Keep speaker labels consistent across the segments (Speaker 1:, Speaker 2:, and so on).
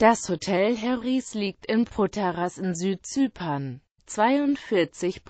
Speaker 1: Das Hotel Harrys liegt in Protaras in Südzypern. 42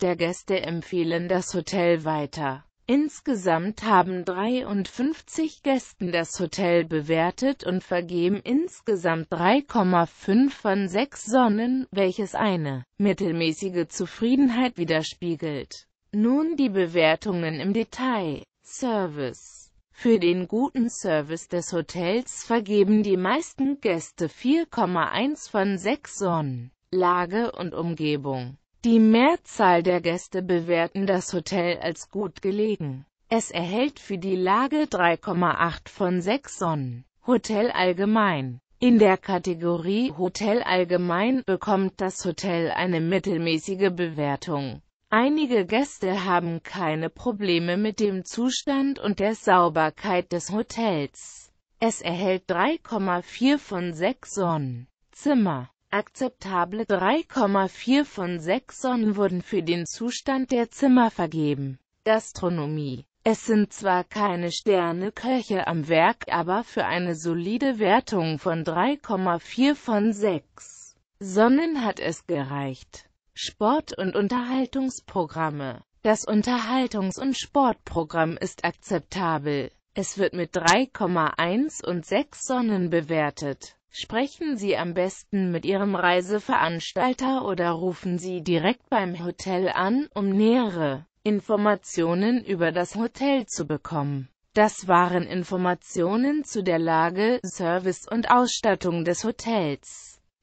Speaker 1: der Gäste empfehlen das Hotel weiter. Insgesamt haben 53 Gästen das Hotel bewertet und vergeben insgesamt 3,5 von 6 Sonnen, welches eine mittelmäßige Zufriedenheit widerspiegelt. Nun die Bewertungen im Detail. Service für den guten Service des Hotels vergeben die meisten Gäste 4,1 von 6 Sonnen. Lage und Umgebung. Die Mehrzahl der Gäste bewerten das Hotel als gut gelegen. Es erhält für die Lage 3,8 von 6 Sonnen. Hotel allgemein. In der Kategorie Hotel allgemein bekommt das Hotel eine mittelmäßige Bewertung. Einige Gäste haben keine Probleme mit dem Zustand und der Sauberkeit des Hotels. Es erhält 3,4 von 6 Sonnen. Zimmer. Akzeptable 3,4 von 6 Sonnen wurden für den Zustand der Zimmer vergeben. Gastronomie. Es sind zwar keine Sterneköche am Werk, aber für eine solide Wertung von 3,4 von 6 Sonnen hat es gereicht. Sport- und Unterhaltungsprogramme. Das Unterhaltungs- und Sportprogramm ist akzeptabel. Es wird mit 3,1 und 6 Sonnen bewertet. Sprechen Sie am besten mit Ihrem Reiseveranstalter oder rufen Sie direkt beim Hotel an, um nähere Informationen über das Hotel zu bekommen. Das waren Informationen zu der Lage, Service und Ausstattung des Hotels.